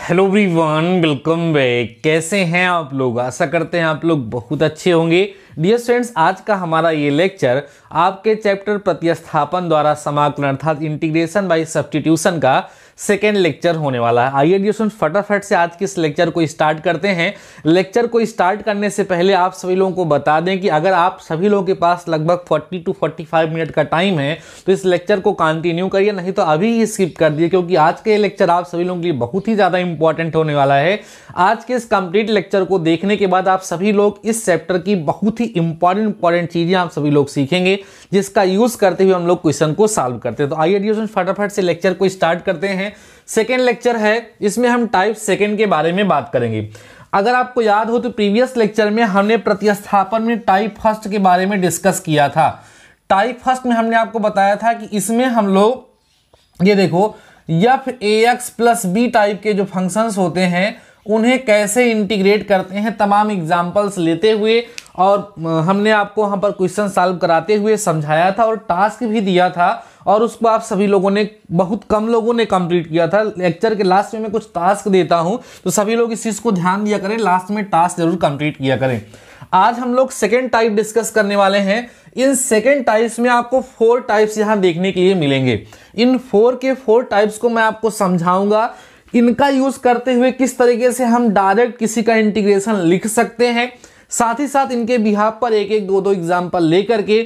hello everyone welcome back कैसे हैं आप लोग आशा करते हैं आप लोग बहुत अच्छे होंगे डियर स्टूडेंट्स आज का हमारा ये लेक्चर आपके चैप्टर प्रतिस्थापन द्वारा समाकलन अर्थात इंटीग्रेशन बाय सब्सटीट्यूशन का सेकेंड लेक्चर होने वाला है आइए डियर स्टूडेंट्स फटाफट से आज के इस लेक्चर को स्टार्ट करते हैं लेक्चर को स्टार्ट करने से पहले आप सभी लोगों को बता दें कि अगर आप सभी लोगों के पास लगभग 40 टू 45 मिनट का टाइम है तो इस लेक्चर को कंटिन्यू करिए नहीं तो अभी ही स्किप कर दिए क्योंकि आज का ये लेक्चर आप सभी लोगों के लिए बहुत ही ज़्यादा इंपॉर्टेंट होने वाला है आज के इस कंप्लीट लेक्चर को देखने के बाद आप सभी लोग इस चैप्टर की बहुत ही इंपॉर्टेंट इंपॉर्टेंट चीज़ें आप सभी लोग सीखेंगे जिसका यूज़ करते हुए हम लोग क्वेश्चन को सॉल्व करते हैं तो आइए डियर फटाफट से लेक्चर को स्टार्ट करते हैं सेकेंड लेक्चर है इसमें हम टाइप सेकेंड के बारे में बात करेंगे अगर आपको याद हो तो प्रीवियस लेक्चर में हमने प्रतिस्थापन में टाइप फर्स्ट के बारे में डिस्कस किया था टाइप फर्स्ट में हमने आपको बताया था कि इसमें हम लोग ये देखो F A X plus B type के जो फंक्शंस होते हैं उन्हें कैसे इंटीग्रेट करते हैं तमाम एग्जांपल्स लेते हुए और हमने आपको यहाँ पर क्वेश्चन सॉल्व कराते हुए समझाया था और टास्क भी दिया था और उसको आप सभी लोगों ने बहुत कम लोगों ने कंप्लीट किया था लेक्चर के लास्ट में मैं कुछ टास्क देता हूँ तो सभी लोग इस चीज़ को ध्यान दिया करें लास्ट में टास्क जरूर कंप्लीट किया करें आज हम लोग सेकेंड टाइप डिस्कस करने वाले हैं इन सेकेंड टाइप्स में आपको फोर टाइप्स यहाँ देखने के लिए मिलेंगे इन फोर के फोर टाइप्स को मैं आपको समझाऊंगा इनका यूज करते हुए किस तरीके से हम डायरेक्ट किसी का इंटीग्रेशन लिख सकते हैं साथ ही साथ इनके बिहाब पर एक एक दो दो एग्जाम्पल लेकर के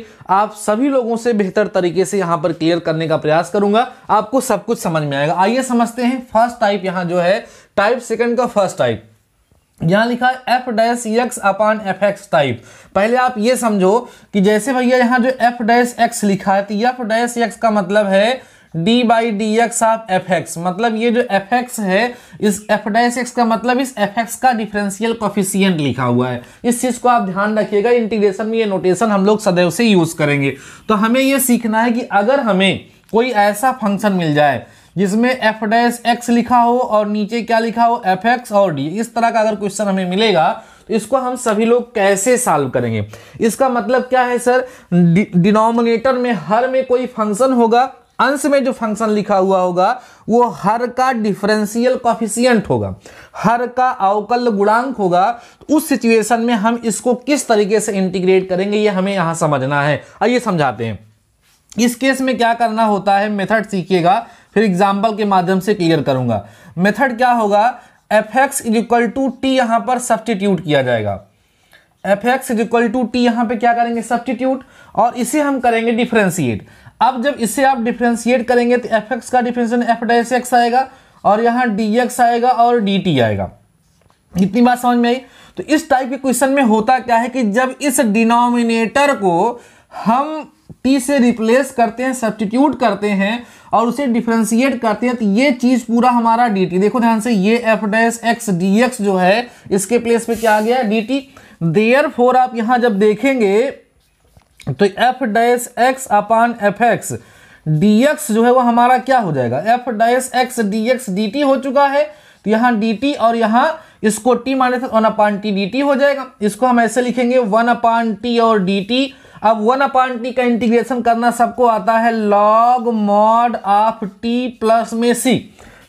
आप सभी लोगों से बेहतर तरीके से यहां पर क्लियर करने का प्रयास करूंगा आपको सब कुछ समझ में आएगा आइए समझते हैं फर्स्ट टाइप यहाँ जो है टाइप सेकंड का फर्स्ट टाइप यहां लिखा है F dash X upon F X type पहले आप ये समझो कि जैसे भैया यहाँ जो एफ डैश एक्स लिखा है तो एफ डैश एक्स का मतलब है D by D X of F x मतलब ये जो एफ एक्स है इस एफ डैश एक्स का मतलब इस एफ एक्स का डिफरेंशियल कोफिशियंट लिखा हुआ है इस चीज़ को आप ध्यान रखिएगा इंटीग्रेशन में ये नोटेशन हम लोग सदैव से यूज़ करेंगे तो हमें ये सीखना है कि अगर हमें कोई ऐसा फंक्शन मिल जाए जिसमें एफ डैश एक्स लिखा हो और नीचे क्या लिखा हो एफ एक्स और डी इस तरह का अगर क्वेश्चन हमें मिलेगा तो इसको हम सभी लोग कैसे सॉल्व करेंगे इसका मतलब क्या है सर डिनोमिनेटर में हर में कोई फंक्शन होगा अंश में जो फंक्शन लिखा हुआ होगा वो हर का डिफरेंशियल कॉफिशियंट होगा हर का अवकल गुणांक होगा तो उस सिचुएशन में हम इसको किस तरीके से इंटीग्रेट करेंगे ये हमें यहां समझना है आइए समझाते हैं इस केस में क्या करना होता है मेथड सीखिएगा फिर एग्जाम्पल के माध्यम से क्लियर करूंगा मेथड क्या होगा F X equal to T यहां पर सब्सटीट्यूट किया जाएगा F X equal to T यहां पर क्या करेंगे सब्सटीट्यूट और इसे हम करेंगे डिफ्रेंशिएट अब जब इसे आप डिफ्रेंशिएट करेंगे तो एफ एक्स का डिफ्रेंशन एफ एक्स आएगा और यहाँ डी एक्स आएगा और डी टी आएगा इतनी बात समझ में आई तो इस टाइप के क्वेश्चन में होता क्या है कि जब इस डिनोमिनेटर को हम टी से रिप्लेस करते हैं सब्सटीट्यूट करते हैं और उसे डिफ्रेंशिएट करते हैं तो ये चीज़ पूरा हमारा डी टी देखो ध्यान से ये F dash x D x जो है इसके प्लेस पे क्या आ गया डी टी देयर फोर आप यहाँ जब देखेंगे तो F dash x upon F x D x जो है वो हमारा क्या हो जाएगा F dash x D x D T हो चुका है तो यहाँ डी टी और यहाँ इसको T minus one upon T D T हो जाएगा इसको हम ऐसे लिखेंगे वन अपान टी और डी टी अब वन अपान टी का इंटीग्रेशन करना सबको आता है log mod of T plus में C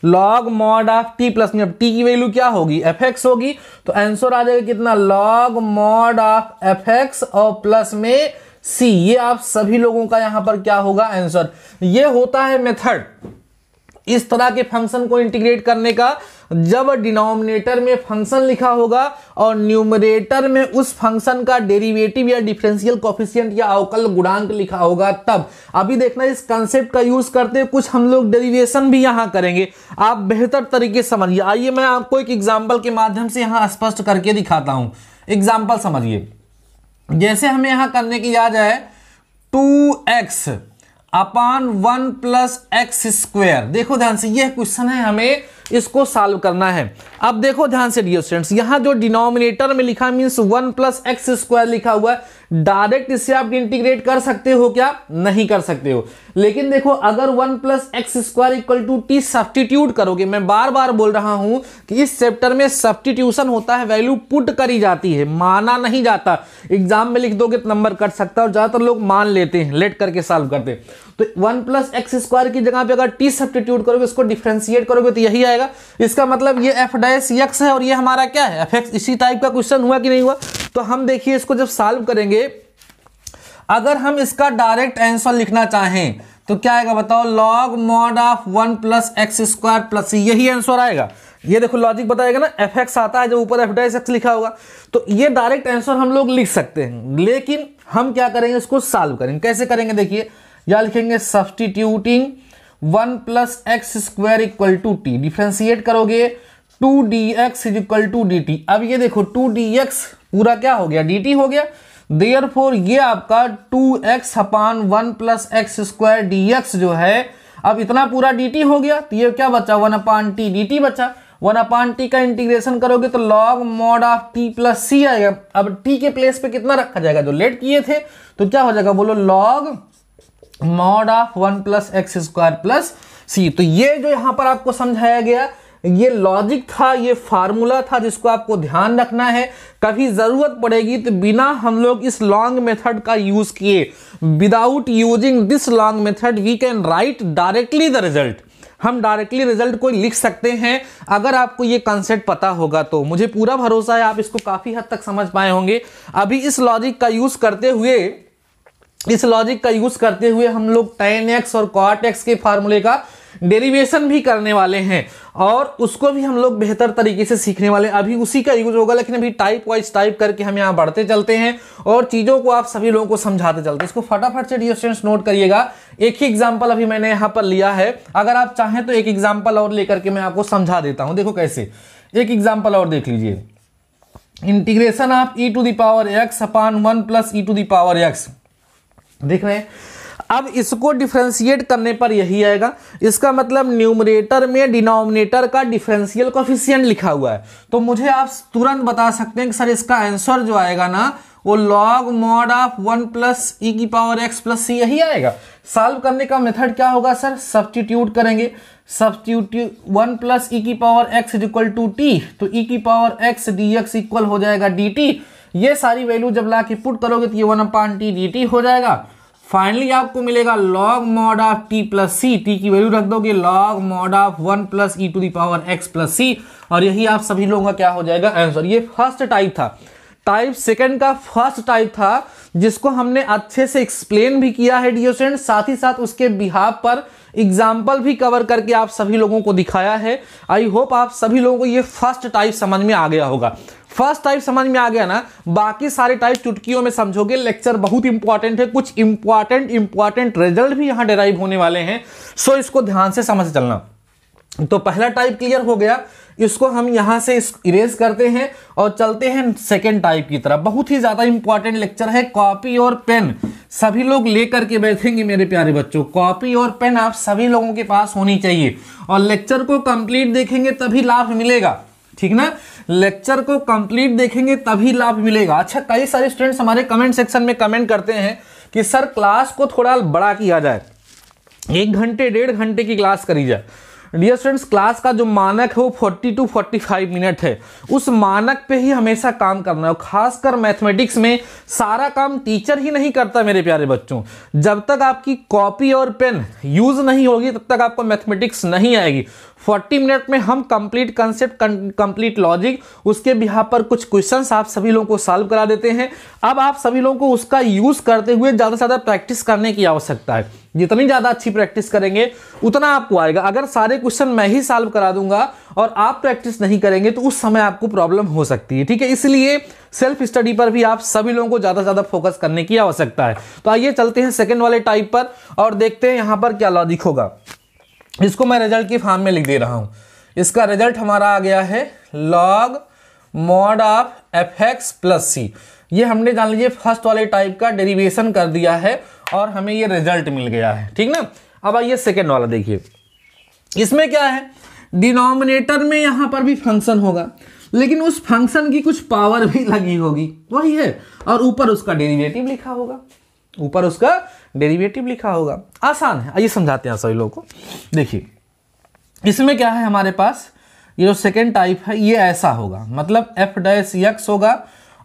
log mod of T plus में अब टी की वैल्यू क्या होगी एफ एक्स होगी तो आंसर आ जाएगा कितना log mod of F X और प्लस में सी ये आप सभी लोगों का यहां पर क्या होगा आंसर ये होता है मेथड इस तरह के फंक्शन को इंटीग्रेट करने का जब डिनोमिनेटर में फंक्शन लिखा होगा और न्यूमरेटर में उस फंक्शन का डेरिवेटिव या डिफरेंशियल कॉफिशियंट या अवकल गुणांक लिखा होगा तब अभी देखना इस कंसेप्ट का यूज करते हैं कुछ हम लोग डेरिवेशन भी यहाँ करेंगे आप बेहतर तरीके से समझिए आइए मैं आपको एक एग्जाम्पल के माध्यम से यहाँ स्पष्ट करके दिखाता हूँ एग्जाम्पल समझिए जैसे हमें यहां करने की याद है two X upon one plus X square देखो ध्यान से यह क्वेश्चन है हमें इसको सॉल्व करना है अब देखो ध्यान से डियर स्टूडेंट्स यहां जो डिनोमिनेटर में लिखा means one plus X square लिखा हुआ है डायरेक्ट इससे आप इंटीग्रेट कर सकते हो क्या नहीं कर सकते हो लेकिन देखो अगर one plus X square equal to T substitute करोगे मैं बार बार बोल रहा हूं कि इस चैप्टर में सब्सटीट्यूशन होता है वैल्यू पुट करी जाती है माना नहीं जाता एग्जाम में लिख दो कि नंबर कट सकता है और ज्यादातर लोग मान लेते हैं लेट करके सॉल्व करते हैं तो वन प्लस एक्स स्क्वायर की जगह पे अगर टी सब्सटीट्यूट करोगे उसको डिफ्रेंशिएट करोगे तो यही आएगा जाएगा इसका मतलब ये एफ डैश यक्स है और ये हमारा क्या है एफ एक्स इसी टाइप का क्वेश्चन हुआ कि नहीं हुआ तो हम देखिए इसको जब सॉल्व करेंगे अगर हम इसका डायरेक्ट आंसर लिखना चाहें तो क्या आएगा बताओ log mod of one plus X square plus यही आंसर आएगा ये देखो लॉजिक बताएगा ना एफ एक्स आता है जब ऊपर एफ डाइस एक्स लिखा होगा तो ये डायरेक्ट आंसर हम लोग लिख सकते हैं लेकिन हम क्या करेंगे इसको सॉल्व करेंगे कैसे करेंगे देखिए या लिखेंगे substituting one plus X square equal to T differentiate करोगे two D x is equal to D T अब ये देखो टू डी एक्स पूरा क्या हो गया डी टी हो गया देयर फोर ये आपका two X upon one plus X square D x जो है अब इतना पूरा डी टी हो गया तो ये क्या बचा one upon T D T बचा वन अपान टी का इंटीग्रेशन करोगे तो log mod of T plus C आएगा अब टी के प्लेस पे कितना रखा जाएगा जो लेट किए थे तो क्या हो जाएगा बोलो log mod of one plus X square plus सी तो ये जो यहाँ पर आपको समझाया गया ये लॉजिक था ये फार्मूला था जिसको आपको ध्यान रखना है कभी ज़रूरत पड़ेगी तो बिना हम लोग इस लॉन्ग मेथड का यूज़ किए without using this long method we can write directly the result हम डायरेक्टली रिजल्ट को लिख सकते हैं अगर आपको ये कंसेप्ट पता होगा तो मुझे पूरा भरोसा है आप इसको काफ़ी हद तक समझ पाए होंगे अभी इस लॉजिक का यूज़ करते हुए इस लॉजिक का यूज करते हुए हम लोग टेन एक्स और कॉट एक्स के फार्मूले का डेरिवेशन भी करने वाले हैं और उसको भी हम लोग बेहतर तरीके से सीखने वाले हैं अभी उसी का यूज होगा लेकिन अभी टाइप वाइज टाइप करके हम यहाँ बढ़ते चलते हैं और चीज़ों को आप सभी लोगों को समझाते चलते हैं इसको फटाफट से डी स्टूडेंट्स नोट करिएगा एक ही एग्जाम्पल अभी मैंने यहाँ पर लिया है अगर आप चाहें तो एक एग्जाम्पल और लेकर के मैं आपको समझा देता हूँ देखो कैसे एक एग्जाम्पल और देख लीजिए integration of E to the power X upon one plus E to the power X देख रहे हैं अब इसको डिफ्रेंशिएट करने पर यही आएगा इसका मतलब न्यूमरेटर में डिनोमिनेटर का डिफरेंशियल कोफिशियंट लिखा हुआ है तो मुझे आप तुरंत बता सकते हैं कि सर इसका आंसर जो आएगा ना वो log mod of one plus E की पावर एक्स प्लस सी यही आएगा सॉल्व करने का मेथड क्या होगा सर सब्सटीट्यूट करेंगे सब्सटीट्यूट वन प्लस ई की power X is equal to T तो ई e की power X D x equal हो जाएगा डी टी ये सारी वैल्यू जब ला के पुट करोगे तो ये one upon T D T हो जाएगा फाइनली आपको मिलेगा log mod of T plus C T की वैल्यू रख दोगे log mod of one plus E to the power X plus C और यही आप सभी लोगों का क्या हो जाएगा आंसर ये फर्स्ट टाइप था टाइप सेकंड का फर्स्ट टाइप था जिसको हमने अच्छे से एक्सप्लेन भी किया है डियोसेंट साथ ही साथ उसके बिहाव पर एग्जाम्पल भी कवर करके आप सभी लोगों को दिखाया है आई होप आप सभी लोगों को ये फर्स्ट टाइप समझ में आ गया होगा फर्स्ट टाइप समझ में आ गया ना बाकी सारे टाइप चुटकियों में समझोगे लेक्चर बहुत इंपॉर्टेंट है कुछ इंपॉर्टेंट इंपॉर्टेंट रिजल्ट भी यहां डेराइव होने वाले हैं सो इसको ध्यान से समझ चलना तो पहला टाइप क्लियर हो गया इसको हम यहाँ से इरेज करते हैं और चलते हैं सेकेंड टाइप की तरफ बहुत ही ज़्यादा इंपॉर्टेंट लेक्चर है कॉपी और पेन सभी लोग लेकर के बैठेंगे मेरे प्यारे बच्चों कॉपी और पेन आप सभी लोगों के पास होनी चाहिए और लेक्चर को कंप्लीट देखेंगे तभी लाभ मिलेगा ठीक ना लेक्चर को कंप्लीट देखेंगे तभी लाभ मिलेगा अच्छा कई सारे स्टूडेंट्स हमारे कमेंट सेक्शन में कमेंट करते हैं कि सर क्लास को थोड़ा बड़ा किया जाए एक घंटे डेढ़ घंटे की क्लास करी जाए डियर स्टूडेंट्स क्लास का जो मानक है वो 40 टू 45 मिनट है उस मानक पे ही हमेशा काम करना है खासकर मैथमेटिक्स में सारा काम टीचर ही नहीं करता मेरे प्यारे बच्चों जब तक आपकी कॉपी और पेन यूज़ नहीं होगी तब तक आपको मैथमेटिक्स नहीं आएगी 40 मिनट में हम कंप्लीट कंसेप्ट कंप्लीट लॉजिक उसके यहाँ पर कुछ क्वेश्चन आप सभी लोगों को सॉल्व करा देते हैं अब आप सभी लोगों को उसका यूज़ करते हुए ज़्यादा से ज़्यादा प्रैक्टिस करने की आवश्यकता है जितनी ज़्यादा अच्छी प्रैक्टिस करेंगे उतना आपको आएगा अगर सारे क्वेश्चन मैं ही सॉल्व करा दूंगा और आप प्रैक्टिस नहीं करेंगे तो उस समय आपको प्रॉब्लम हो सकती है ठीक है इसलिए सेल्फ स्टडी पर भी आप सभी लोगों को ज़्यादा से ज़्यादा फोकस करने की आवश्यकता है तो आइए चलते हैं सेकेंड वाले टाइप पर और देखते हैं यहाँ पर क्या लॉजिक होगा इसको मैं रिजल्ट की फॉर्म में लिख दे रहा हूँ इसका रिजल्ट हमारा आ गया है log mod of F x plus c ये हमने जान लीजिए फर्स्ट वाले टाइप का डेरिवेशन कर दिया है और हमें ये रिजल्ट मिल गया है ठीक ना अब आइए सेकेंड वाला देखिए इसमें क्या है डिनोमिनेटर में यहाँ पर भी फंक्शन होगा लेकिन उस फंक्शन की कुछ पावर भी लगी होगी वही है और ऊपर उसका डेरिवेटिव लिखा होगा ऊपर उसका डेरिवेटिव लिखा होगा आसान है आइए समझाते हैं सभी लोगों को देखिए इसमें क्या है हमारे पास ये जो सेकेंड टाइप है ये ऐसा होगा मतलब एफ डैश यक्स होगा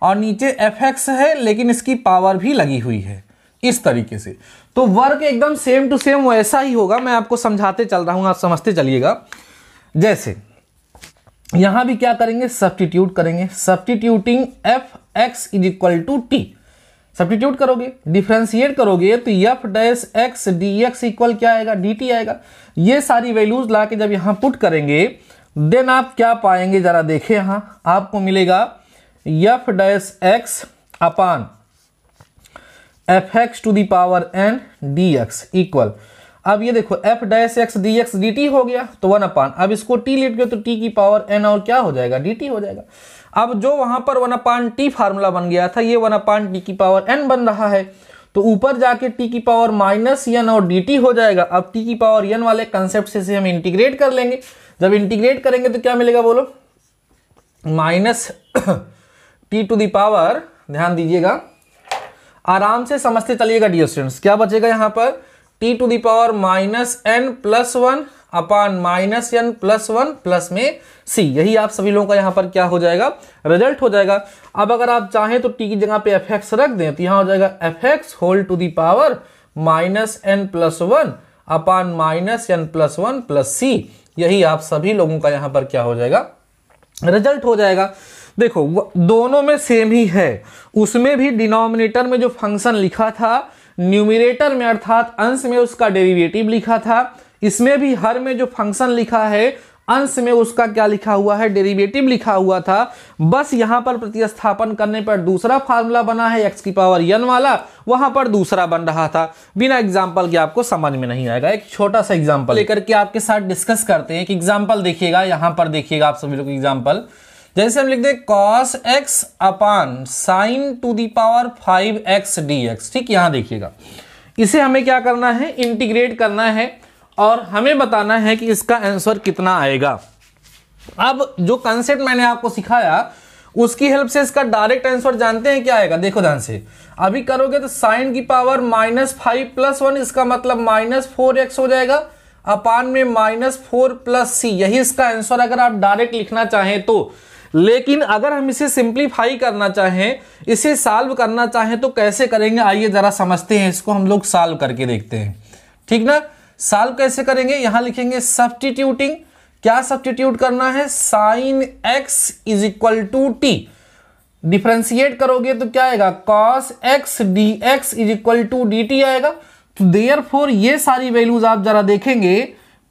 और नीचे एफ एक्स है लेकिन इसकी पावर भी लगी हुई है इस तरीके से तो वर्क एकदम सेम टू सेम वैसा ही होगा मैं आपको समझाते चल रहा हूँ आप समझते चलिएगा जैसे यहां भी क्या करेंगे सब्सटीट्यूट करेंगे substituting f x is equal to t substitute करोगे डिफ्रेंशिएट करोगे तो f dash x D x equal क्या आएगा डी टी आएगा ये सारी वैल्यूज ला के जब यहाँ पुट करेंगे देन आप क्या पाएंगे जरा देखें यहाँ आपको मिलेगा f dash x upon F x to the power n d x equal अब ये देखो f dash x D x D T हो गया तो वन अपान अब इसको टी लिट गए तो टी की पावर एन और क्या हो जाएगा डी टी हो जाएगा अब जो वहां पर वन अपान टी फार्मूला बन गया था ये वन अपान टी की पावर एन बन रहा है तो ऊपर जाके टी की पावर माइनस एन और डी हो जाएगा अब टी की पावर एन वाले कंसेप्ट से इसे हम इंटीग्रेट कर लेंगे जब इंटीग्रेट करेंगे तो क्या मिलेगा बोलो माइनस टी टू दावर ध्यान दीजिएगा आराम से समझते चलिएगा डियर स्टूडेंट्स क्या बचेगा यहां पर t to the power minus n plus one upon minus n plus one plus में सी यही आप सभी लोगों का यहां पर क्या हो जाएगा रिजल्ट हो जाएगा अब अगर आप चाहें तो टी की जगह पे एफ एक्स रख दें तो यहां हो जाएगा F x whole to the power minus n plus one upon minus n plus one plus c यही आप सभी लोगों का यहां पर क्या हो जाएगा रिजल्ट हो जाएगा देखो दोनों में सेम ही है उसमें भी डिनोमिनेटर में जो फंक्शन लिखा था न्यूमिनेटर में अर्थात अंश में उसका डेरिवेटिव लिखा था इसमें भी हर में जो फंक्शन लिखा है अंश में उसका क्या लिखा हुआ है डेरिवेटिव लिखा हुआ था बस यहां पर प्रतिस्थापन करने पर दूसरा फार्मूला बना है एक्स की पावर यन वाला वहां पर दूसरा बन रहा था बिना एग्जाम्पल के आपको समझ में नहीं आएगा एक छोटा सा एग्जाम्पल लेकर के आपके साथ डिस्कस करते हैं एक एग्जाम्पल देखिएगा यहां पर देखिएगा आप सभी लोग एग्जाम्पल जैसे हम लिखते cos x upon sine to the power five x D x ठीक यहां देखिएगा इसे हमें क्या करना है इंटीग्रेट करना है और हमें बताना है कि इसका आंसर कितना आएगा अब जो कंसेप्ट मैंने आपको सिखाया उसकी हेल्प से इसका डायरेक्ट आंसर जानते हैं क्या आएगा देखो ध्यान से अभी करोगे तो साइन की power minus five plus one इसका मतलब माइनस फोर एक्स हो जाएगा अपान में माइनस फोर प्लस सी यही इसका आंसर अगर आप डायरेक्ट लिखना चाहें तो लेकिन अगर हम इसे सिंप्लीफाई करना चाहें इसे सॉल्व करना चाहें तो कैसे करेंगे आइए ज़रा समझते हैं इसको हम लोग सॉल्व करके देखते हैं ठीक ना सॉल्व कैसे करेंगे यहां लिखेंगे सब्सटीट्यूटिंग क्या सब्सटीट्यूट करना है sine x is equal to T differentiate करोगे तो क्या आएगा cos x D x is equal to D t आएगा तो देयर फोर ये सारी वैल्यूज आप जरा देखेंगे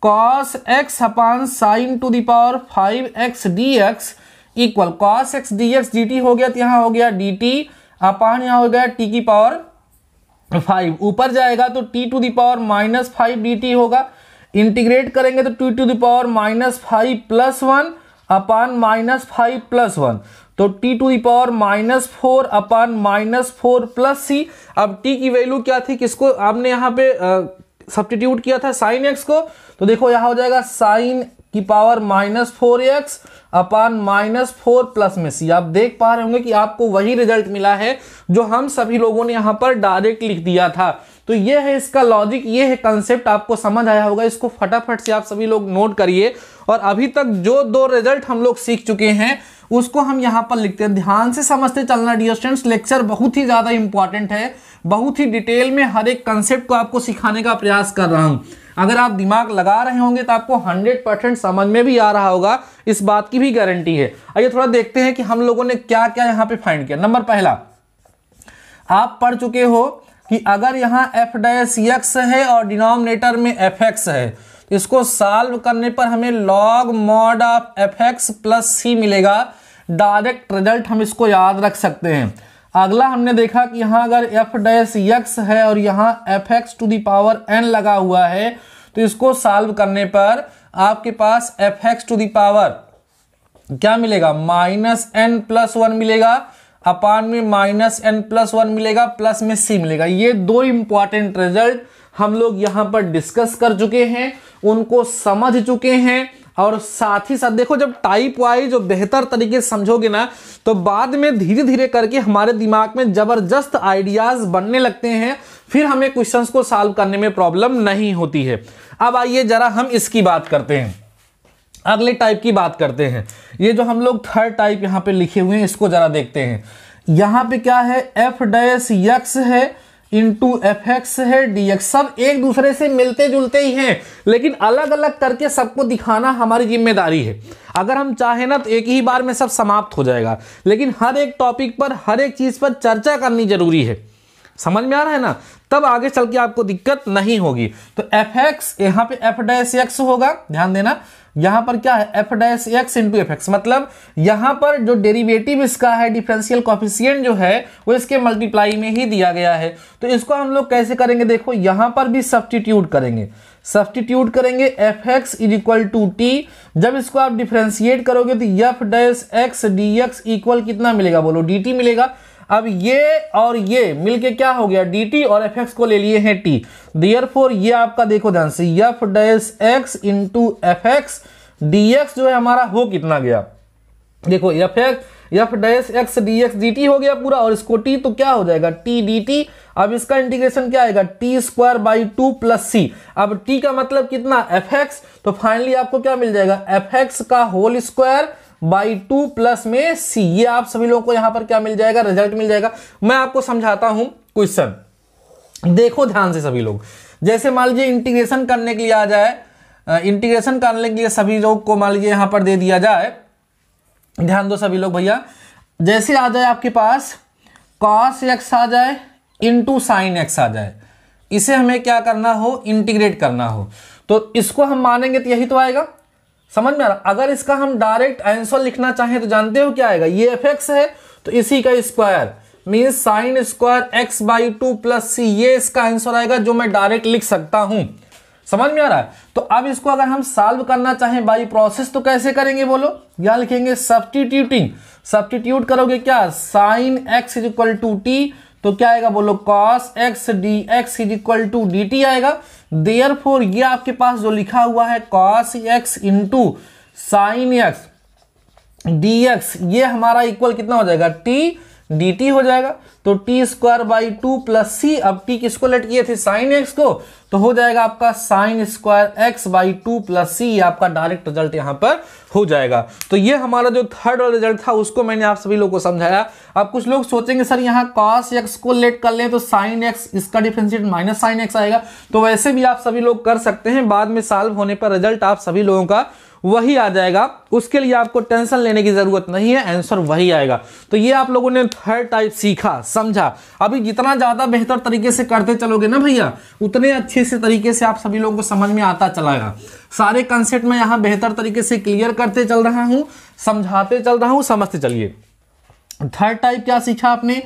cos x upon sine to the power five x D x equal cos x D x D T हो गया तो यहां हो गया डी टी अपान यहां हो गया टी की पावर फाइव ऊपर जाएगा तो t to the power minus five d t होगा इंटीग्रेट करेंगे तो t to the power minus five plus one upon minus five plus one तो t to the power minus four upon minus four plus c अब t की value क्या थी किसको आपने यहाँ पे सब्सटीट्यूट किया था साइन एक्स को तो देखो यहाँ हो जाएगा साइन की power minus four x upon minus four plus में सी आप देख पा रहे होंगे कि आपको वही रिजल्ट मिला है जो हम सभी लोगों ने यहाँ पर डायरेक्ट लिख दिया था तो ये है इसका लॉजिक ये है कंसेप्ट आपको समझ आया होगा इसको फटाफट से आप सभी लोग नोट करिए और अभी तक जो दो रिजल्ट हम लोग सीख चुके हैं उसको हम यहाँ पर लिखते हैं ध्यान से समझते चलना डियर स्टूडेंट्स लेक्चर बहुत ही ज़्यादा इंपॉर्टेंट है बहुत ही डिटेल में हर एक कंसेप्ट को आपको सिखाने का प्रयास कर रहा हूँ अगर आप दिमाग लगा रहे होंगे तो आपको 100 परसेंट समझ में भी आ रहा होगा इस बात की भी गारंटी है आइए थोड़ा देखते हैं कि हम लोगों ने क्या क्या यहाँ पे फाइंड किया नंबर पहला आप पढ़ चुके हो कि अगर यहाँ एफ डैस है और डिनोमिनेटर में एफ एक्स है तो इसको सॉल्व करने पर हमें log mod of F x plus c मिलेगा डायरेक्ट रिजल्ट हम इसको याद रख सकते हैं अगला हमने देखा कि यहां अगर एफ डैश यक्स है और यहां f x to the power n लगा हुआ है तो इसको सॉल्व करने पर आपके पास एफ एक्स टू दावर क्या मिलेगा माइनस एन प्लस वन मिलेगा अपान में माइनस एन प्लस वन मिलेगा प्लस में सी मिलेगा ये दो इंपॉर्टेंट रिजल्ट हम लोग यहाँ पर डिस्कस कर चुके हैं उनको समझ चुके हैं और साथ ही साथ देखो जब टाइप वाइज जो बेहतर तरीके से समझोगे ना तो बाद में धीरे धीरे करके हमारे दिमाग में ज़बरदस्त आइडियाज़ बनने लगते हैं फिर हमें क्वेश्चंस को सॉल्व करने में प्रॉब्लम नहीं होती है अब आइए ज़रा हम इसकी बात करते हैं अगले टाइप की बात करते हैं ये जो हम लोग थर्ड टाइप यहाँ पे लिखे हुए हैं इसको ज़रा देखते हैं यहाँ पे क्या है एफ डैश यक्स है इंटू एफ एक्स है डी एक्स सब एक दूसरे से मिलते जुलते ही हैं लेकिन अलग अलग करके सबको दिखाना हमारी जिम्मेदारी है अगर हम चाहें ना तो एक ही बार में सब समाप्त हो जाएगा लेकिन हर एक टॉपिक पर हर एक चीज़ पर चर्चा करनी जरूरी है समझ में आ रहा है ना तब आगे चल के आपको दिक्कत नहीं होगी तो एफ एक्स यहाँ पे एफ डैश एक्स होगा ध्यान देना यहां पर क्या है F dash x into f x मतलब यहां पर जो डेरिवेटिव इसका है डिफरेंशियल कॉफिशियंट जो है वो इसके मल्टीप्लाई में ही दिया गया है तो इसको हम लोग कैसे करेंगे देखो यहां पर भी सब्सटीट्यूट करेंगे सब्सटीट्यूट करेंगे f x is equal to t जब इसको आप डिफ्रेंशिएट करोगे तो f dash x D x equal कितना मिलेगा बोलो डी टी मिलेगा अब ये और ये मिलके क्या हो गया डी टी और एफ एक्स को ले लिए हैं टी दियर फोर ये आपका देखो ध्यान से f dash x into f x D x जो है हमारा हो कितना गया देखो f x f dash x D x D T हो गया पूरा और इसको टी तो क्या हो जाएगा टी डी टी अब इसका इंटीग्रेशन क्या आएगा t square by two plus c अब टी का मतलब कितना एफ एक्स तो फाइनली आपको क्या मिल जाएगा एफ एक्स का whole square by two plus में सी ये आप सभी लोगों को यहां पर क्या मिल जाएगा रिजल्ट मिल जाएगा मैं आपको समझाता हूं क्वेश्चन देखो ध्यान से सभी लोग जैसे मान लीजिए इंटीग्रेशन करने के लिए आ जाए इंटीग्रेशन करने के लिए सभी लोग को मान लीजिए यहां पर दे दिया जाए ध्यान दो सभी लोग भैया जैसे आ जाए आपके पास कॉस एक्स आ जाए इंटू साइन एक्स आ जाए इसे हमें क्या करना हो इंटीग्रेट करना हो तो इसको हम मानेंगे तो यही तो आएगा समझ में आ रहा अगर इसका हम डायरेक्ट आंसर लिखना चाहें तो जानते हो क्या आएगा ये एफ एक्स है तो इसी का square means sine square x by two plus c ये इसका आंसर आएगा जो मैं डायरेक्ट लिख सकता हूं समझ में आ रहा है तो अब इसको अगर हम सॉल्व करना चाहें बाई प्रोसेस तो कैसे करेंगे बोलो या लिखेंगे सब्सटीट्यूटिंग सब्सटीट्यूट करोगे क्या sine x is equal to T तो क्या आएगा बोलो cos x D x is equal to D t आएगा देयर फोर ये आपके पास जो लिखा हुआ है cos x into sine x D x ये हमारा इक्वल कितना हो जाएगा टी डी हो जाएगा तो t square by two plus c अब टी किसको लेट किए थे साइन एक्स को तो हो जाएगा आपका sine square x by two plus c आपका डायरेक्ट रिजल्ट यहां पर हो जाएगा तो ये हमारा जो थर्ड वाला रिजल्ट था उसको मैंने आप सभी लोगों को समझाया अब कुछ लोग सोचेंगे सर यहाँ कॉस एक्स को लेट कर ले तो साइन एक्स इसका डिफ्रेंशिएट माइनस साइन एक्स आएगा तो वैसे भी आप सभी लोग कर सकते हैं बाद में सॉल्व होने पर रिजल्ट आप सभी लोगों का वही आ जाएगा उसके लिए आपको टेंशन लेने की ज़रूरत नहीं है आंसर वही आएगा तो ये आप लोगों ने थर्ड टाइप सीखा समझा अभी जितना ज़्यादा बेहतर तरीके से करते चलोगे ना भैया उतने अच्छे से तरीके से आप सभी लोगों को समझ में आता चलाएगा सारे कंसेप्ट में यहां बेहतर तरीके से क्लियर करते चल रहा हूँ समझाते चल रहा हूँ समझते चलिए थर्ड टाइप क्या सीखा आपने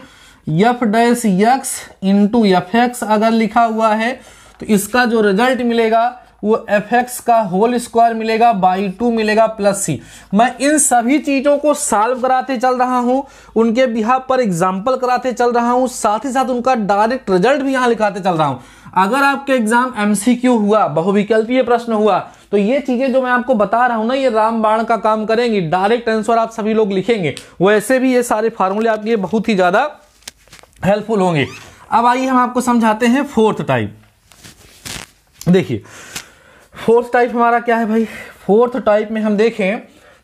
f dash x into f x अगर लिखा हुआ है तो इसका जो रिजल्ट मिलेगा वो एफ एक्स का होल स्क्वायर मिलेगा बाई टू मिलेगा प्लस सी मैं इन सभी चीज़ों को सॉल्व कराते चल रहा हूं उनके बिहार पर एग्जाम्पल कराते चल रहा हूं साथ ही साथ उनका डायरेक्ट रिजल्ट भी यहां लिखाते चल रहा हूं अगर आपके एग्जाम एमसीक्यू हुआ बहुविकल्पीय प्रश्न हुआ तो ये चीजें जो मैं आपको बता रहा हूं ना ये रामबाण का काम करेंगी डायरेक्ट आंसर आप सभी लोग लिखेंगे वैसे भी ये सारे फार्मूले आपके लिए बहुत ही ज्यादा हेल्पफुल होंगे अब आइए हम आपको समझाते हैं फोर्थ टाइप देखिए फोर्थ टाइप हमारा क्या है भाई फोर्थ टाइप में हम देखें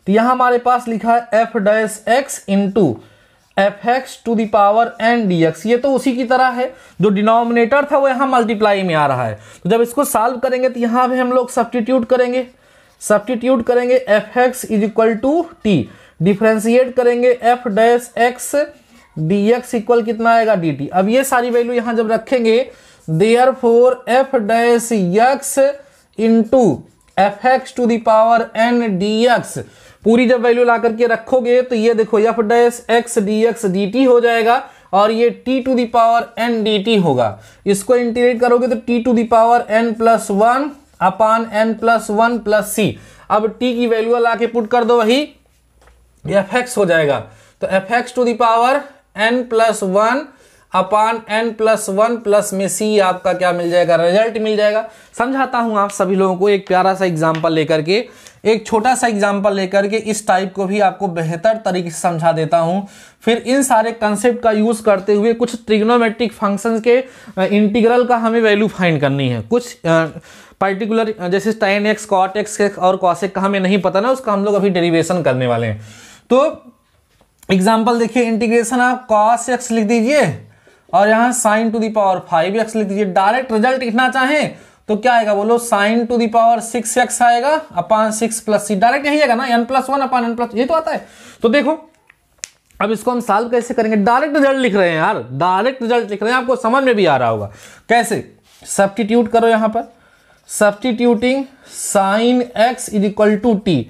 तो यहाँ हमारे पास लिखा है F dash x into f x to the power n d x ये तो उसी की तरह है जो डिनोमिनेटर था वो यहाँ मल्टीप्लाई में आ रहा है तो जब इसको सॉल्व करेंगे तो यहाँ भी हम लोग सब्सटीट्यूट करेंगे सब्सटीट्यूट करेंगे f x is equal to T differentiate करेंगे f dash x D x equal कितना आएगा डी टी अब ये सारी वैल्यू यहाँ जब रखेंगे therefore f dash x into f x to the power n d x पूरी जब वैल्यू ला करके रखोगे तो ये देखो f dash x D x D T हो जाएगा और ये t to the power n d t होगा इसको इंटीग्रेट करोगे तो t to the power n plus one upon n plus one plus c अब टी की वैल्यू ला के पुट कर दो वही एफ एक्स हो जाएगा तो f x to the power n plus one upon n plus one plus में सी आपका क्या मिल जाएगा रिजल्ट मिल जाएगा समझाता हूँ आप सभी लोगों को एक प्यारा सा एग्जाम्पल लेकर के एक छोटा सा एग्जाम्पल लेकर के इस टाइप को भी आपको बेहतर तरीके से समझा देता हूँ फिर इन सारे कंसेप्ट का यूज़ करते हुए कुछ ट्रिग्नोमेट्रिक फंक्शन के इंटीग्रल का हमें वैल्यू फाइंड करनी है कुछ पर्टिकुलर जैसे टाइन एक्स कॉट एक्स और कॉशेक का हमें नहीं पता ना उसका हम लोग अभी डेरिवेशन करने वाले हैं तो एग्जाम्पल देखिए इंटीग्रेशन आप कॉस एक्स लिख दीजिए और यहां sine to the power five x लिख दीजिए डायरेक्ट रिजल्ट लिखना चाहे तो क्या आएगा बोलो sine to the power six x आएगा upon six plus c direct यही आएगा ना n plus one upon n plus ये तो आता है तो देखो अब इसको हम सॉल्व कैसे करेंगे डायरेक्ट रिजल्ट लिख रहे हैं यार डायरेक्ट रिजल्ट लिख रहे हैं आपको समझ में भी आ रहा होगा कैसे सब्सटीट्यूट करो यहां पर substituting sine x is equal to t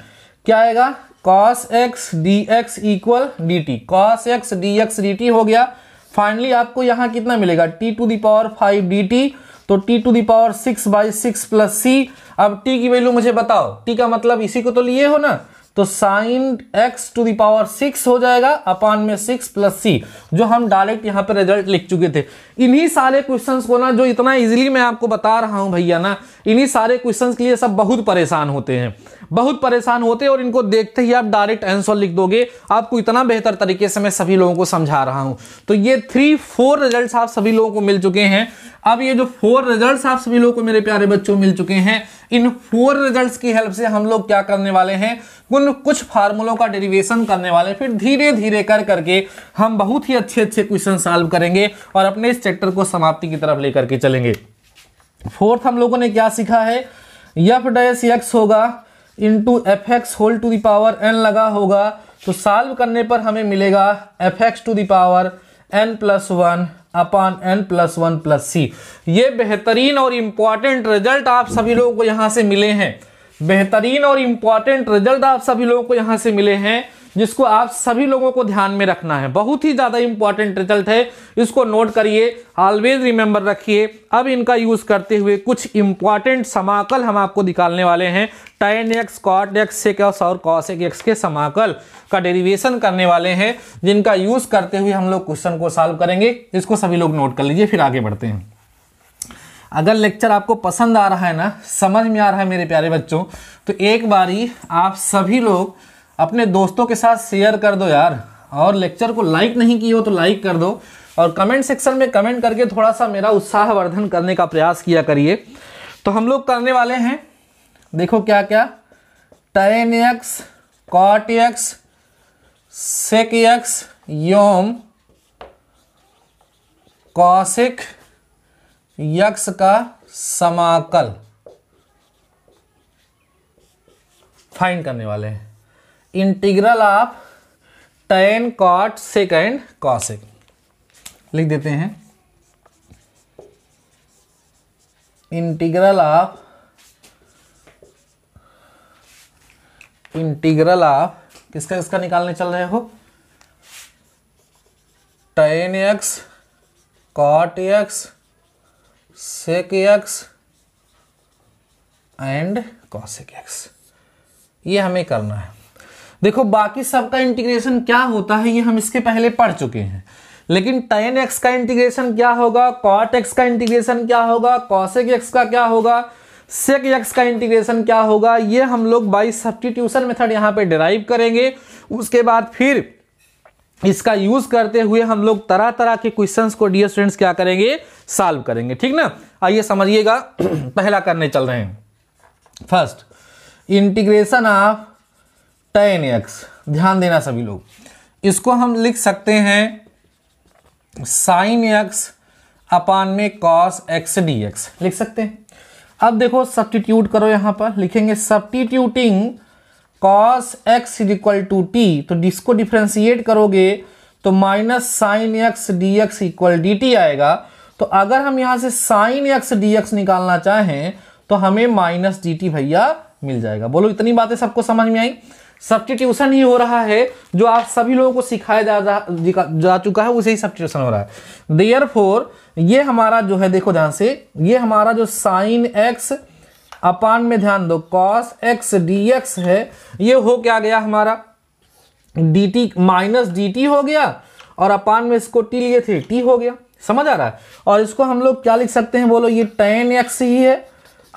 क्या आएगा cos x D x equal d t cos x D x D T हो गया फाइनली आपको यहाँ कितना मिलेगा t to the power five d t तो t to the power six by six plus c अब t की वैल्यू मुझे बताओ टी का मतलब इसी को तो लिए हो ना तो sine x to the power six हो जाएगा अपान में सिक्स प्लस सी जो हम डायरेक्ट यहाँ पर रिजल्ट लिख चुके थे इन्हीं सारे क्वेश्चन को ना जो इतना इजिली मैं आपको बता रहा हूँ भैया ना इन्हीं सारे क्वेश्चन के लिए सब बहुत परेशान होते हैं बहुत परेशान होते और इनको देखते ही आप डायरेक्ट आंसर लिख दोगे आपको इतना बेहतर तरीके से मैं सभी लोगों को समझा रहा हूं तो ये थ्री फोर रिजल्ट आप सभी लोगों को मिल चुके हैं अब ये जो फोर रिजल्ट आप सभी लोगों को मेरे प्यारे बच्चों मिल चुके हैं इन फोर रिजल्ट्स की हेल्प से हम लोग क्या करने वाले हैं उन कुछ फार्मूलों का डेरिवेशन करने वाले फिर धीरे धीरे कर करके हम बहुत ही अच्छे अच्छे क्वेश्चन सॉल्व करेंगे और अपने इस चैप्टर को समाप्ति की तरफ लेकर के चलेंगे फोर्थ हम लोगों ने क्या सीखा है यफ डैश एक्स होगा into f x whole to the power n लगा होगा तो सॉल्व करने पर हमें मिलेगा f x to the power n plus one upon n plus one plus c ये बेहतरीन और इम्पॉर्टेंट रिजल्ट आप सभी लोगों को यहाँ से मिले हैं बेहतरीन और इम्पॉर्टेंट रिजल्ट आप सभी लोगों को यहाँ से मिले हैं जिसको आप सभी लोगों को ध्यान में रखना है बहुत ही ज़्यादा इंपॉर्टेंट रिजल्ट है इसको नोट करिए ऑलवेज रिमेंबर रखिए अब इनका यूज़ करते हुए कुछ इंपॉर्टेंट समाकल हम आपको निकालने वाले हैं टेन एक्स कॉट एक्स से कॉस और कॉस एक एक्स के समाकल का डेरिवेशन करने वाले हैं जिनका यूज़ करते हुए हम लोग क्वेश्चन को सॉल्व करेंगे इसको सभी लोग नोट कर लीजिए फिर आगे बढ़ते हैं अगर लेक्चर आपको पसंद आ रहा है ना समझ में आ रहा है मेरे प्यारे बच्चों तो एक बारी आप सभी लोग अपने दोस्तों के साथ शेयर कर दो यार और लेक्चर को लाइक नहीं की हो तो लाइक कर दो और कमेंट सेक्शन में कमेंट करके थोड़ा सा मेरा उत्साहवर्धन करने का प्रयास किया करिए तो हम लोग करने वाले हैं देखो क्या क्या tan x cot x sec x योम कौशिक यक्ष का समाकल फाइंड करने वाले हैं integral of tan cot sec and cosec लिख देते हैं इंटीग्रल ऑफ इंटीग्रल ऑफ किसका किसका निकालने चल रहे हो tan x cot x sec x and cosec x ये हमें करना है देखो बाकी सबका इंटीग्रेशन क्या होता है ये हम इसके पहले पढ़ चुके हैं लेकिन टेन एक्स का इंटीग्रेशन क्या होगा कॉट एक्स का इंटीग्रेशन क्या होगा कॉसेक एक्स का क्या होगा सेक एक्स का इंटीग्रेशन क्या होगा ये हम लोग बाई सब्टीट्यूशन मेथड यहाँ पे डिराइव करेंगे उसके बाद फिर इसका यूज करते हुए हम लोग तरह तरह के क्वेश्चंस को डियर स्टूडेंट्स क्या करेंगे सॉल्व करेंगे ठीक ना आइए समझिएगा पहला करने चल रहे हैं first integration of tan x ध्यान देना सभी लोग इसको हम लिख सकते हैं साइन एक्स अपान में कॉस एक्स डी एक्स लिख सकते हैं अब देखो सब्टीट्यूट करो यहां पर लिखेंगे substituting cos x is equal to T तो इसको डिफ्रेंशिएट करोगे तो minus sine x D x equal d t आएगा तो अगर हम यहां से साइन एक्स डी एक्स निकालना चाहें तो हमें माइनस डी टी भैया मिल जाएगा बोलो इतनी बातें सबको समझ में आई सब्सटीट्यूशन ही हो रहा है जो आप सभी लोगों को सिखाया जा, जा, जा चुका है उसे ही सब्सटीट्यूशन हो रहा है देयर फोर ये हमारा जो है देखो ध्यान से ये हमारा जो साइन एक्स अपान में ध्यान दो कॉस एक्स डी एक्स है ये हो क्या गया हमारा d t minus d T हो गया और अपान में इसको टी लिए थे टी हो गया समझ आ रहा है और इसको हम लोग क्या लिख सकते हैं बोलो ये टेन एक्स ही है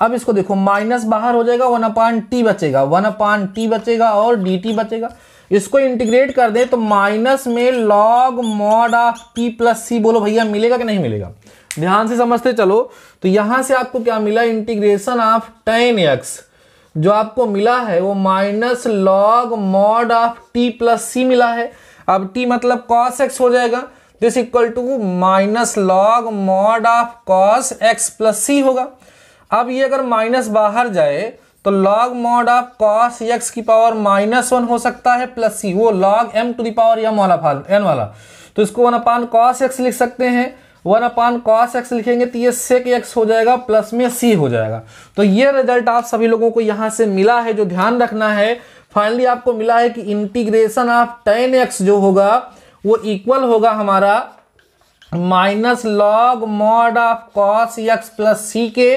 अब इसको देखो माइनस बाहर हो जाएगा वन अपान टी बचेगा वन अपान टी बचेगा और डी टी बचेगा इसको इंटीग्रेट कर दे तो माइनस में log mod of p plus c बोलो भैया मिलेगा कि नहीं मिलेगा ध्यान से समझते चलो तो यहां से आपको क्या मिला इंटीग्रेशन ऑफ टेन एक्स जो आपको मिला है वो minus log mod of T plus c मिला है अब टी मतलब कॉस एक्स हो जाएगा this equal to minus log mod of cos x plus सी होगा अब ये अगर माइनस बाहर जाए तो log mod of cos x की पावर माइनस वन हो सकता है प्लस सी वो log m to the power m वाला फाल एन वाला तो इसको वन अपान कॉस एक्स लिख सकते हैं वन अपान कॉस एक्स लिखेंगे तो ये सेक एक्स हो जाएगा प्लस में सी हो जाएगा तो ये रिजल्ट आप सभी लोगों को यहाँ से मिला है जो ध्यान रखना है फाइनली आपको मिला है कि इंटीग्रेशन ऑफ टेन एक्स जो होगा वो इक्वल होगा हमारा minus log mod of cos x plus c के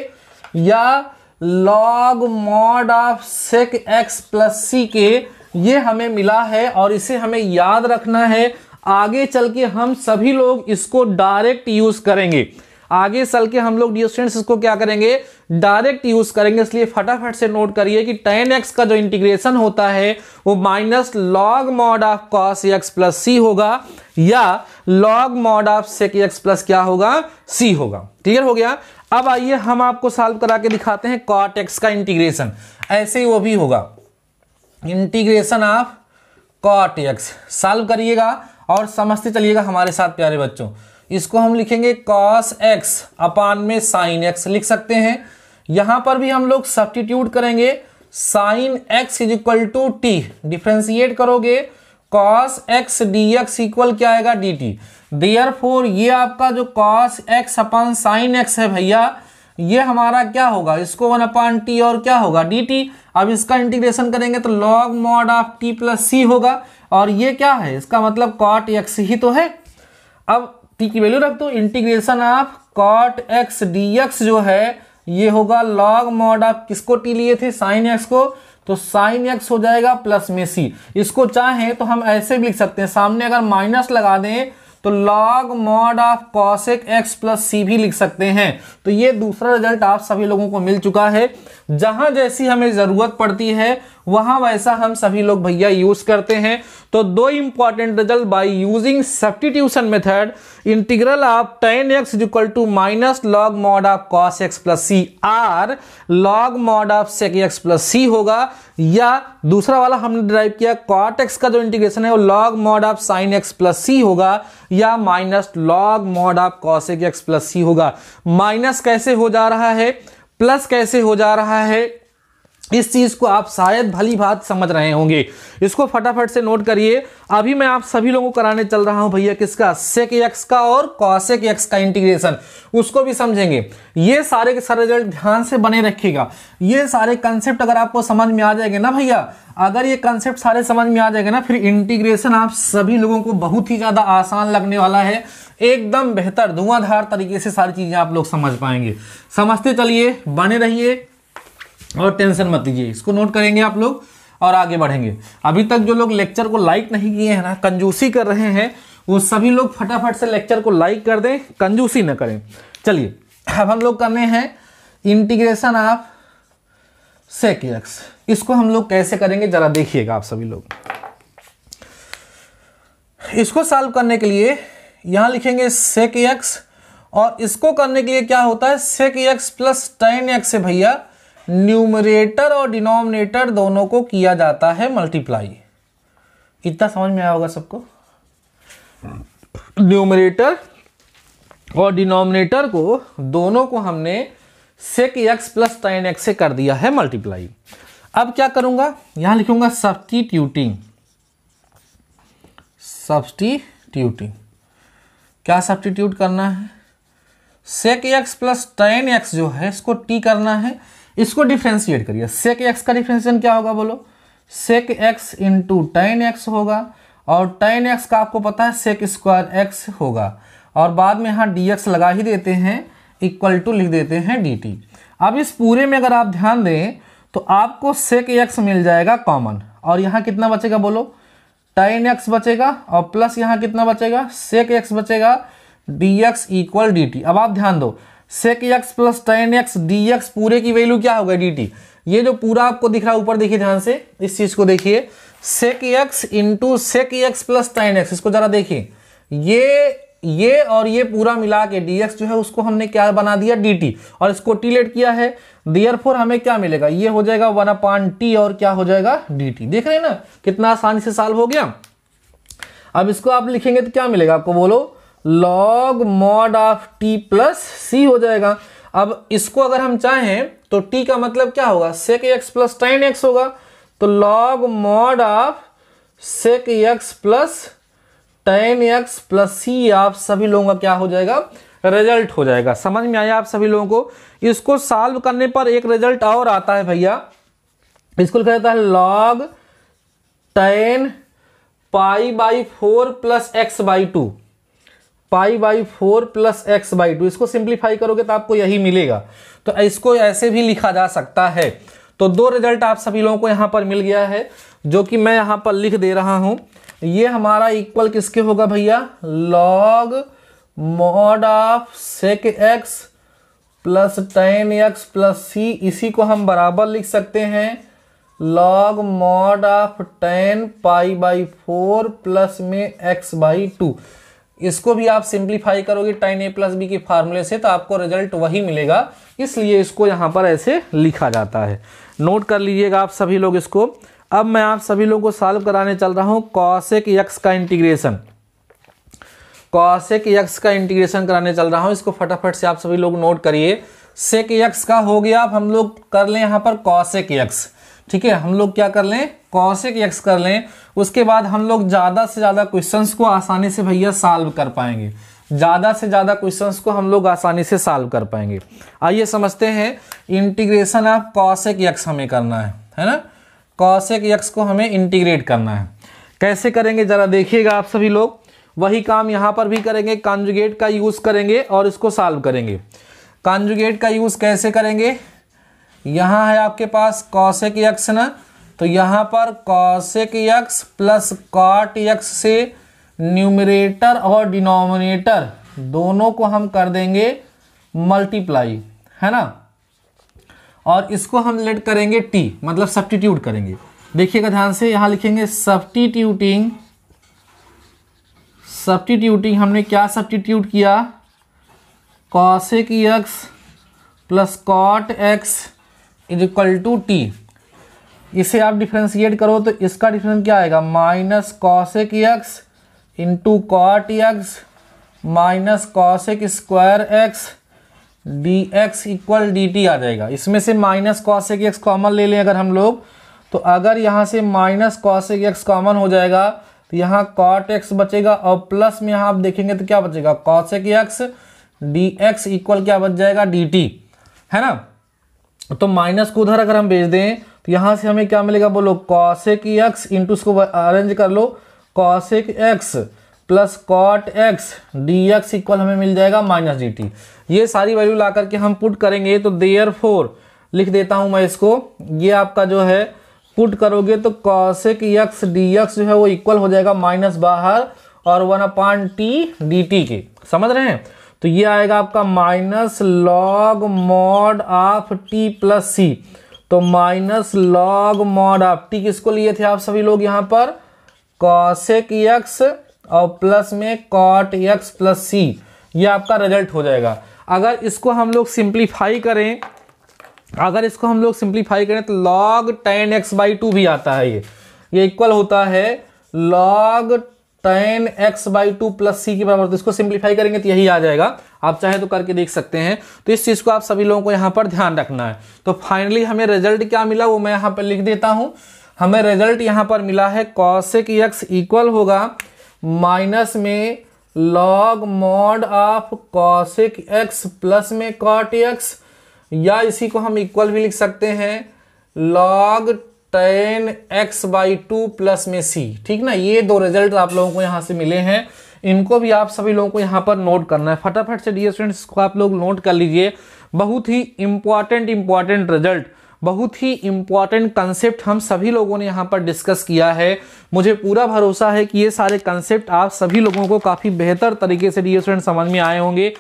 या log mod of sec x plus c के ये हमें मिला है और इसे हमें याद रखना है आगे चल के हम सभी लोग इसको डायरेक्ट यूज करेंगे आगे चल के हम लोग स्टूडेंट्स इसको क्या करेंगे डायरेक्ट यूज करेंगे इसलिए फटाफट से नोट करिए कि टेन एक्स का जो इंटीग्रेशन होता है वो minus log mod of cos x plus सी होगा या log mod of sec x plus क्या होगा सी होगा क्लियर हो गया अब आइए हम आपको सॉल्व करा के दिखाते हैं कॉट एक्स का इंटीग्रेशन ऐसे ही वो भी होगा integration of cot x solve करिएगा और समझते चलिएगा हमारे साथ प्यारे बच्चों इसको हम लिखेंगे कॉस एक्स अपान में साइन एक्स लिख सकते हैं यहां पर भी हम लोग सब्सटीट्यूट करेंगे sine x is equal to T differentiate करोगे cos x D x equal क्या आएगा डी टी देयर फोर ये आपका जो cos x upon sine x है भैया ये हमारा क्या होगा इसको वन अपान टी और क्या होगा डी टी अब इसका इंटीग्रेशन करेंगे तो log mod of T plus सी होगा और ये क्या है इसका मतलब कॉट एक्स ही तो है अब टी की वैल्यू रख दो integration of cot x D x जो है ये होगा लॉग मॉड ऑफ किसको टी लिए थे साइन एक्स को तो साइन एक्स हो जाएगा प्लस में सी इसको चाहें तो हम ऐसे भी लिख सकते हैं सामने अगर माइनस लगा दें तो log mod of cosec x plus c भी लिख सकते हैं तो ये दूसरा रिजल्ट आप सभी लोगों को मिल चुका है जहां जैसी हमें ज़रूरत पड़ती है वहां वैसा हम सभी लोग भैया यूज़ करते हैं तो दो important result by using substitution method integral of tan x equal to minus log mod of cos x plus c or log mod of sec x plus सी होगा या दूसरा वाला हमने ड्राइव किया कॉट एक्स का जो इंटीग्रेशन है वो log mod of sine x plus सी होगा या minus log mod of cos x plus सी होगा माइनस कैसे हो जा रहा है प्लस कैसे हो जा रहा है इस चीज़ को आप शायद भली बात समझ रहे होंगे इसको फटाफट से नोट करिए अभी मैं आप सभी लोगों को कराने चल रहा हूं भैया किसका सेक एक्स का और कॉसेक एक्स का इंटीग्रेशन उसको भी समझेंगे ये सारे के सारे रिजल्ट ध्यान से बने रखिएगा ये सारे कंसेप्ट अगर आपको समझ में आ जाएंगे ना भैया अगर ये कंसेप्ट सारे समझ में आ जाएगा ना फिर इंटीग्रेशन आप सभी लोगों को बहुत ही ज़्यादा आसान लगने वाला है एकदम बेहतर धुआंधार तरीके से सारी चीज़ें आप लोग समझ पाएंगे समझते चलिए बने रहिए और टेंशन मत लीजिए इसको नोट करेंगे आप लोग और आगे बढ़ेंगे अभी तक जो लोग लेक्चर को लाइक नहीं किए हैं ना कंजूसी कर रहे हैं वो सभी लोग फटाफट से लेक्चर को लाइक कर दें कंजूसी ना करें चलिए अब हम लोग करने हैं इंटीग्रेशन ऑफ सेक एक्स इसको हम लोग कैसे करेंगे जरा देखिएगा आप सभी लोग इसको सॉल्व करने के लिए यहां लिखेंगे सेक एक्स और इसको करने के लिए क्या होता है sec x plus tan x भैया न्यूमरेटर और डिनोमिनेटर दोनों को किया जाता है मल्टीप्लाई इतना समझ में आया होगा सबको न्यूमरेटर और डिनोमिनेटर को दोनों को हमने sec x plus tan x से कर दिया है मल्टीप्लाई अब क्या करूंगा यहां लिखूंगा सब्सटीट्यूटिंग सब्सटीट्यूटिंग क्या सब्सटीट्यूट करना है sec x plus tan x जो है इसको t करना है इसको डिफ्रेंशिएट करिए सेक एक्स का डिफ्रेंशिएशन क्या होगा बोलो sec x into tan x होगा और टेन एक्स का आपको पता है सेक स्क्वायर एक्स होगा और बाद में यहाँ डी एक्स लगा ही देते हैं इक्वल टू लिख देते हैं डी टी अब इस पूरे में अगर आप ध्यान दें तो आपको सेक एक्स मिल जाएगा कॉमन और यहाँ कितना बचेगा बोलो टेन एक्स बचेगा और प्लस यहाँ कितना बचेगा सेक एक्स बचेगा d x equal d T अब आप ध्यान दो sec x plus tan x D x पूरे की वैल्यू क्या होगा डी टी ये जो पूरा आपको दिख रहा है ऊपर देखिए ध्यान से इस चीज़ को देखिए sec x into sec x plus tan x इसको ज़रा देखिए ये ये और ये पूरा मिला के dx जो है उसको हमने क्या बना दिया dt और इसको टीलेट किया है दियर हमें क्या मिलेगा ये हो जाएगा वन अपान टी और क्या हो जाएगा dt देख रहे हैं ना कितना आसानी से साल्व हो गया अब इसको आप लिखेंगे तो क्या मिलेगा आपको बोलो log mod of t plus c हो जाएगा अब इसको अगर हम चाहें तो t का मतलब क्या होगा sec x plus tan x होगा तो log mod of sec x plus tan x plus c आप सभी लोगों का क्या हो जाएगा रिजल्ट हो जाएगा समझ में आया आप सभी लोगों को इसको सॉल्व करने पर एक रिजल्ट और आता है भैया इसको क्या जाता है log tan pi by four plus x by two pi by four plus x by two इसको सिंप्लीफाई करोगे तो आपको यही मिलेगा तो इसको ऐसे भी लिखा जा सकता है तो दो रिजल्ट आप सभी लोगों को यहां पर मिल गया है जो कि मैं यहां पर लिख दे रहा हूं ये हमारा इक्वल किसके होगा भैया log mod of sec x plus tan x plus c इसी को हम बराबर लिख सकते हैं log mod of tan pi by four plus में एक्स बाई टू इसको भी आप सिंप्लीफाई करोगे टेन ए प्लस बी के फार्मूले से तो आपको रिजल्ट वही मिलेगा इसलिए इसको यहाँ पर ऐसे लिखा जाता है नोट कर लीजिएगा आप सभी लोग इसको अब मैं आप सभी लोगों को सॉल्व कराने चल रहा हूँ कौशिक यक्स का इंटीग्रेशन कौशिक यक्स का इंटीग्रेशन कराने चल रहा हूँ इसको फटाफट से आप सभी लोग नोट करिए सेक यक्स का हो गया अब हम लोग कर लें यहाँ पर कौशिक यक्स ठीक है हम लोग क्या कर लें कौशिक यक्स कर लें उसके बाद हम लोग ज़्यादा से ज़्यादा क्वेश्चन को आसानी से भैया सॉल्व कर पाएंगे ज़्यादा से ज़्यादा क्वेश्चंस को हम लोग आसानी से सॉल्व कर पाएंगे आइए समझते हैं इंटीग्रेशन ऑफ कौशिक यक्स हमें करना है है ना कौशिक यक्स को हमें इंटीग्रेट करना है कैसे करेंगे ज़रा देखिएगा आप सभी लोग वही काम यहाँ पर भी करेंगे कॉन्जुगेट का यूज़ करेंगे और इसको सॉल्व करेंगे कॉन्जुगेट का यूज़ कैसे करेंगे यहाँ है आपके पास कौशिक यक्स न तो यहाँ पर cosec x plus cot x से न्यूमरेटर और डिनोमिनेटर दोनों को हम कर देंगे मल्टीप्लाई है ना और इसको हम लेट करेंगे टी मतलब सब्टीट्यूट करेंगे देखिएगा ध्यान से यहाँ लिखेंगे सब्टीट्यूटिंग सब्टीट्यूटिंग हमने क्या सब्टीट्यूट किया cosec x plus cot x is equal to t इसे आप डिफ्रेंशिएट करो तो इसका डिफरेंस क्या आएगा minus cosec x into cot x minus cosec square x D x equal d t आ जाएगा इसमें से minus cosec x common ले लें अगर हम लोग तो अगर यहाँ से minus cosec x common हो जाएगा तो यहाँ कॉट एक्स बचेगा और प्लस में यहाँ आप देखेंगे तो क्या बचेगा cos cosec x D x equal क्या बच जाएगा डी टी है ना तो माइनस को उधर अगर हम भेज दें तो यहाँ से हमें क्या मिलेगा बोलो एक एक्स इंटू इसको अरेंज कर लो cosec x plus cot x D x equal हमें मिल जाएगा माइनस डी टी ये सारी वैल्यू ला करके हम पुट करेंगे तो देयर फोर लिख देता हूँ मैं इसको ये आपका जो है पुट करोगे तो कॉशिक यक्स डी यक्स जो है वो इक्वल हो जाएगा माइनस बाहर और one upon T D t के समझ रहे हैं तो ये आएगा आपका minus log mod of T plus सी तो minus log mod of t किसको लिए थे आप सभी लोग यहाँ पर कॉशिक यक्स और प्लस में कॉट यक्स प्लस सी ये आपका रिजल्ट हो जाएगा अगर इसको हम लोग सिंप्लीफाई करें अगर इसको हम लोग सिंप्लीफाई करें तो log tan x by two भी आता है ये ये इक्वल होता है log tan x by two plus c के बराबर तो इसको सिंप्लीफाई करेंगे तो यही आ जाएगा आप चाहे तो करके देख सकते हैं तो इस चीज़ को आप सभी लोगों को यहाँ पर ध्यान रखना है तो फाइनली हमें रिजल्ट क्या मिला वो मैं यहाँ पर लिख देता हूँ हमें रिजल्ट यहाँ पर मिला है कौशिक एक्स इक्वल होगा माइनस में log mod of cosec x plus में कॉट एक्स या इसी को हम इक्वल भी लिख सकते हैं log tan x by two plus में सी ठीक ना ये दो रिजल्ट आप लोगों को यहाँ से मिले हैं इनको भी आप सभी लोगों को यहाँ पर नोट करना है फटाफट से डी स्टूडेंट्स को आप लोग नोट कर लीजिए बहुत ही इंपॉर्टेंट इंपॉर्टेंट रिजल्ट बहुत ही इम्पॉर्टेंट कंसेप्ट हम सभी लोगों ने यहाँ पर डिस्कस किया है मुझे पूरा भरोसा है कि ये सारे कंसेप्ट आप सभी लोगों को काफ़ी बेहतर तरीके से डी स्टूडेंट समझ में आए होंगे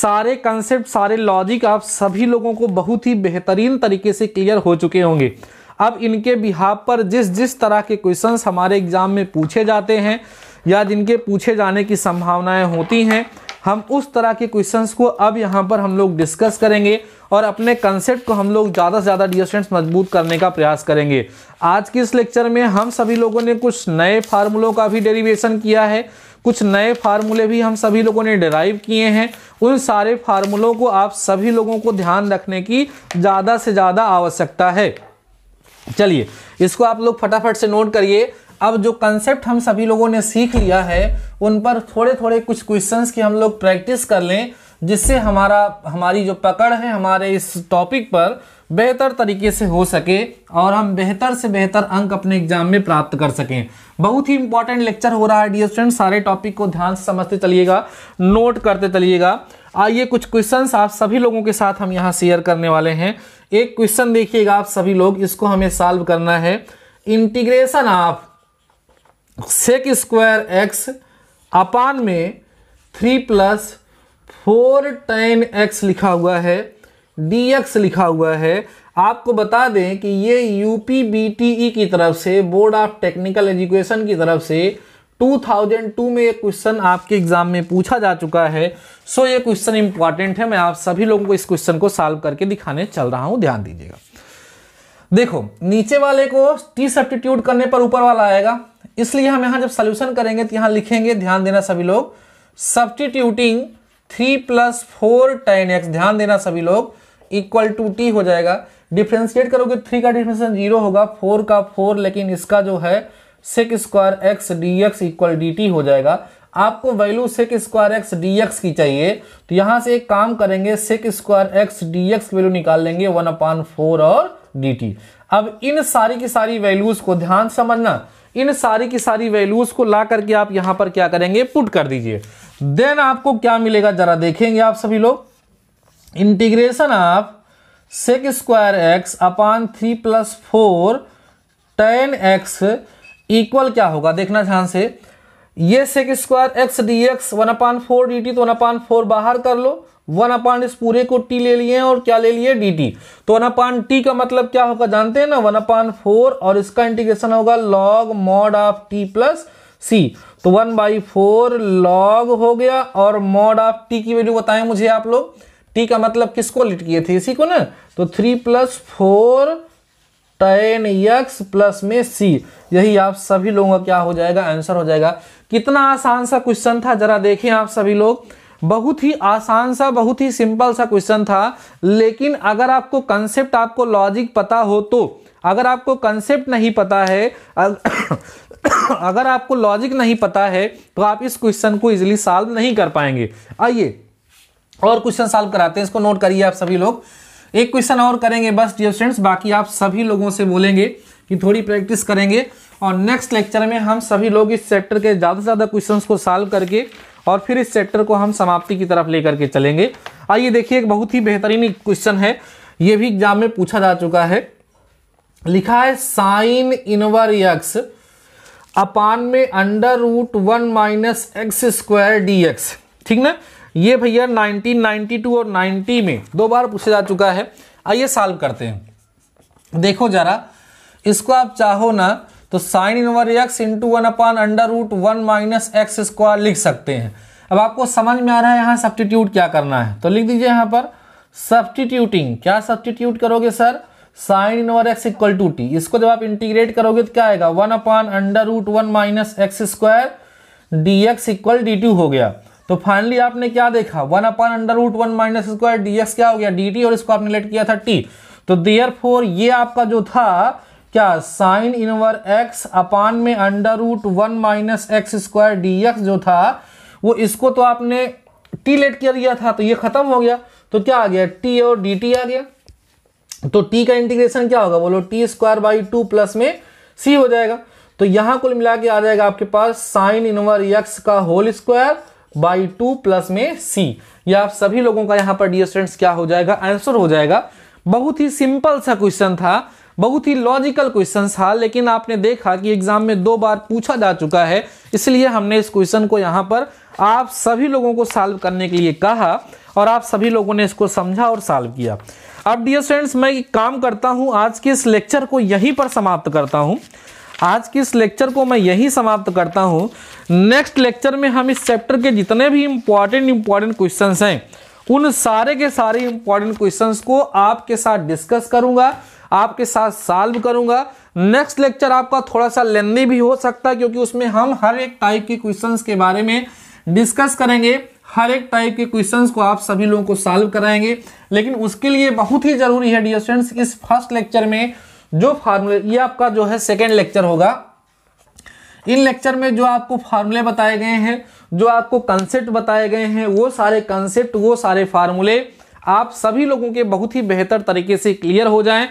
सारे कंसेप्ट सारे लॉजिक आप सभी लोगों को बहुत ही बेहतरीन तरीके से क्लियर हो चुके होंगे अब इनके बिहाब पर जिस जिस तरह के क्वेश्चन हमारे एग्ज़ाम में पूछे जाते हैं या जिनके पूछे जाने की संभावनाएं होती हैं हम उस तरह के क्वेश्चंस को अब यहाँ पर हम लोग डिस्कस करेंगे और अपने कंसेप्ट को हम लोग ज़्यादा से ज़्यादा डियर स्टूडेंट्स मजबूत करने का प्रयास करेंगे आज के इस लेक्चर में हम सभी लोगों ने कुछ नए फार्मूलों का भी डेरिवेशन किया है कुछ नए फार्मूले भी हम सभी लोगों ने डिराइव किए हैं उन सारे फार्मूलों को आप सभी लोगों को ध्यान रखने की ज़्यादा से ज़्यादा आवश्यकता है चलिए इसको आप लोग फटाफट से नोट करिए अब जो कंसेप्ट हम सभी लोगों ने सीख लिया है उन पर थोड़े थोड़े कुछ क्वेश्चंस की हम लोग प्रैक्टिस कर लें जिससे हमारा हमारी जो पकड़ है हमारे इस टॉपिक पर बेहतर तरीके से हो सके और हम बेहतर से बेहतर अंक अपने एग्जाम में प्राप्त कर सकें बहुत ही इंपॉर्टेंट लेक्चर हो रहा है डी स्टूडेंट सारे टॉपिक को ध्यान से समझते चलिएगा नोट करते चलिएगा आइए कुछ क्वेश्चंस आप सभी लोगों के साथ हम यहाँ शेयर करने वाले हैं एक क्वेश्चन देखिएगा आप सभी लोग इसको हमें सॉल्व करना है integration of sec square x upon में three plus four tan x लिखा हुआ है डी एक्स लिखा हुआ है आपको बता दें कि ये U P B T E की तरफ से बोर्ड ऑफ टेक्निकल एजुकेशन की तरफ से 2002 में ये क्वेश्चन आपके एग्जाम में पूछा जा चुका है सो ये क्वेश्चन इंपॉर्टेंट है मैं आप सभी लोगों को इस क्वेश्चन को सॉल्व करके दिखाने चल रहा हूं ध्यान दीजिएगा देखो नीचे वाले को टी सब्टीट्यूट करने पर ऊपर वाला आएगा इसलिए हम यहां जब सोल्यूशन करेंगे तो यहाँ लिखेंगे ध्यान देना सभी लोग substituting three plus four tan x ध्यान देना सभी लोग इक्वल टू टी हो जाएगा डिफ्रेंशिएट करोगे थ्री का डिफ्रेंशिएशन जीरो होगा फोर का फोर लेकिन इसका जो है sec square x D x equal d T हो जाएगा आपको value sec square x D x की चाहिए तो यहां से एक काम करेंगे sec square x D x value निकाल लेंगे वन अपॉन फोर और डी टी अब इन सारी की सारी वैल्यूज को ध्यान समझना इन सारी की सारी वैल्यूज को ला करके आप यहां पर क्या करेंगे पुट कर दीजिए देन आपको क्या मिलेगा जरा देखेंगे आप सभी लोग integration of sec square x upon three plus four tan x equal क्या होगा देखना ध्यान से ये sec square x D x one upon four d t तो वन अपान फोर बाहर कर लो वन अपान इस पूरे को टी ले लिए और क्या ले लिए डी टी तो वन अपान टी का मतलब क्या होगा जानते हैं ना वन अपान फोर और इसका इंटीग्रेशन होगा log mod of T plus सी तो वन बाई फोर लॉग हो गया और मॉड ऑफ टी की वैल्यू बताएं मुझे आप लोग टी का मतलब किसको लिट किए थे इसी को ना तो three plus four tan x plus में सी यही आप सभी लोगों का क्या हो जाएगा आंसर हो जाएगा कितना आसान सा क्वेश्चन था जरा देखें आप सभी लोग बहुत ही आसान सा बहुत ही सिंपल सा क्वेश्चन था लेकिन अगर आपको कंसेप्ट आपको लॉजिक पता हो तो अगर आपको कंसेप्ट नहीं पता है अगर आपको लॉजिक नहीं पता है तो आप इस क्वेश्चन को इजिली सॉल्व नहीं कर पाएंगे आइए और क्वेश्चन सॉल्व कराते हैं इसको नोट करिए आप सभी लोग एक क्वेश्चन और करेंगे बस डियर फ्रेंड्स बाकी आप सभी लोगों से बोलेंगे कि थोड़ी प्रैक्टिस करेंगे और नेक्स्ट लेक्चर में हम सभी लोग इस चैप्टर के ज़्यादा से ज़्यादा क्वेश्चंस को सॉल्व करके और फिर इस चैप्टर को हम समाप्ति की तरफ लेकर के चलेंगे आइए देखिए एक बहुत ही बेहतरीन क्वेश्चन है ये भी एग्जाम में पूछा जा चुका है लिखा है साइन इनवर एक्स अपान में under root one minus x square D x ठीक ना ये भैया 1992 और 90 में दो बार पूछा जा चुका है आइए सॉल्व करते हैं देखो जरा इसको आप चाहो ना तो sine inverse x into one upon under root one minus x square लिख सकते हैं अब आपको समझ में आ रहा है यहाँ सब्सटीट्यूट क्या करना है तो लिख दीजिए यहाँ पर सब्सटीट्यूटिंग क्या सब्सटीट्यूट करोगे sir sine inverse x equal to t इसको जब आप इंटीग्रेट करोगे तो क्या आएगा one upon under root one minus x square D x equal d two हो गया तो फाइनली आपने क्या देखा one upon under root one minus square D x क्या हो गया डी टी और इसको आपने लेट किया था टी तो देयर फोर ये आपका जो था क्या साइन इनवर एक्स अपान में under root one minus x square D x जो था वो इसको तो आपने टी लेट कर दिया था तो ये खत्म हो गया तो क्या आ गया टी और डी टी आ गया तो टी का इंटीग्रेशन क्या होगा बोलो t square by two plus में सी हो जाएगा तो यहां कुल मिला के आ जाएगा आपके पास साइन इनवर एक्स का whole square by two plus में सी ये आप सभी लोगों का यहां पर डी स्टूडेंट्स क्या हो जाएगा आंसर हो जाएगा बहुत ही सिंपल सा क्वेश्चन था बहुत ही लॉजिकल क्वेश्चन था लेकिन आपने देखा कि एग्जाम में दो बार पूछा जा चुका है इसलिए हमने इस क्वेश्चन को यहाँ पर आप सभी लोगों को सॉल्व करने के लिए कहा और आप सभी लोगों ने इसको समझा और सॉल्व किया अब डियर फ्रेंड्स मैं काम करता हूँ आज के इस लेक्चर को यहीं पर समाप्त करता हूँ आज के इस लेक्चर को मैं यहीं समाप्त करता हूँ नेक्स्ट लेक्चर में हम इस चैप्टर के जितने भी इम्पॉर्टेंट इम्पॉर्टेंट क्वेश्चन हैं उन सारे के सारे इम्पॉर्टेंट क्वेश्चन को आपके साथ डिस्कस करूँगा आपके साथ सॉल्व करूंगा नेक्स्ट लेक्चर आपका थोड़ा सा लेंदी भी हो सकता है क्योंकि उसमें हम हर एक टाइप के क्वेश्चन के बारे में डिस्कस करेंगे हर एक टाइप के क्वेश्चन को आप सभी लोगों को सॉल्व कराएंगे लेकिन उसके लिए बहुत ही जरूरी है डियर स्टूडेंट्स इस फर्स्ट लेक्चर में जो फार्मूले ये आपका जो है सेकेंड लेक्चर होगा इन लेक्चर में जो आपको फार्मूले बताए गए हैं जो आपको कंसेप्ट बताए गए हैं वो सारे कंसेप्ट वो सारे फार्मूले आप सभी लोगों के बहुत ही बेहतर तरीके से क्लियर हो जाएं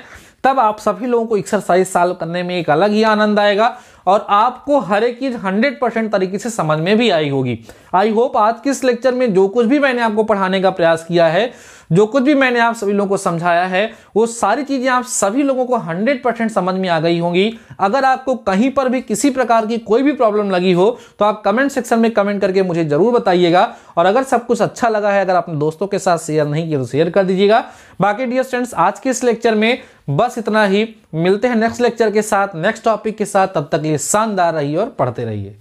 तब आप सभी लोगों को एक्सरसाइज साल करने में एक अलग ही आनंद आएगा और आपको हर एक चीज हंड्रेड परसेंट तरीके से समझ में भी आई होगी आई होप आज के इस लेक्चर में जो कुछ भी मैंने आपको पढ़ाने का प्रयास किया है जो कुछ भी मैंने आप सभी लोगों को समझाया है वो सारी चीज़ें आप सभी लोगों को 100 परसेंट समझ में आ गई होंगी अगर आपको कहीं पर भी किसी प्रकार की कोई भी प्रॉब्लम लगी हो तो आप कमेंट सेक्शन में कमेंट करके मुझे ज़रूर बताइएगा और अगर सब कुछ अच्छा लगा है अगर अपने दोस्तों के साथ शेयर नहीं किया तो शेयर कर दीजिएगा बाकी डियर स्टूडेंट्स आज के इस लेक्चर में बस इतना ही मिलते हैं नेक्स्ट लेक्चर के साथ नेक्स्ट टॉपिक के साथ तब तक ये शानदार रहिए और पढ़ते रहिए